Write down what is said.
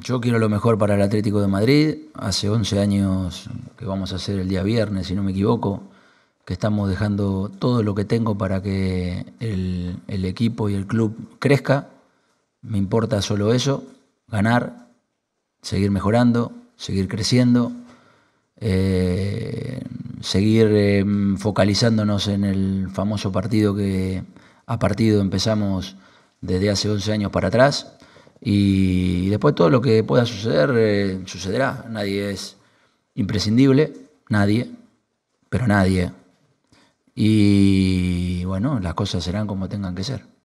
Yo quiero lo mejor para el Atlético de Madrid. Hace 11 años que vamos a hacer el día viernes, si no me equivoco, que estamos dejando todo lo que tengo para que el, equipo y el club crezca. Me importa solo eso, ganar, seguir mejorando, seguir creciendo, eh, seguir em, focalizándonos en el famoso partido que a partido empezamos desde hace 11 años para atrás y después todo lo que pueda suceder, eh, sucederá. Nadie es imprescindible, nadie, pero nadie. Y bueno, las cosas serán como tengan que ser.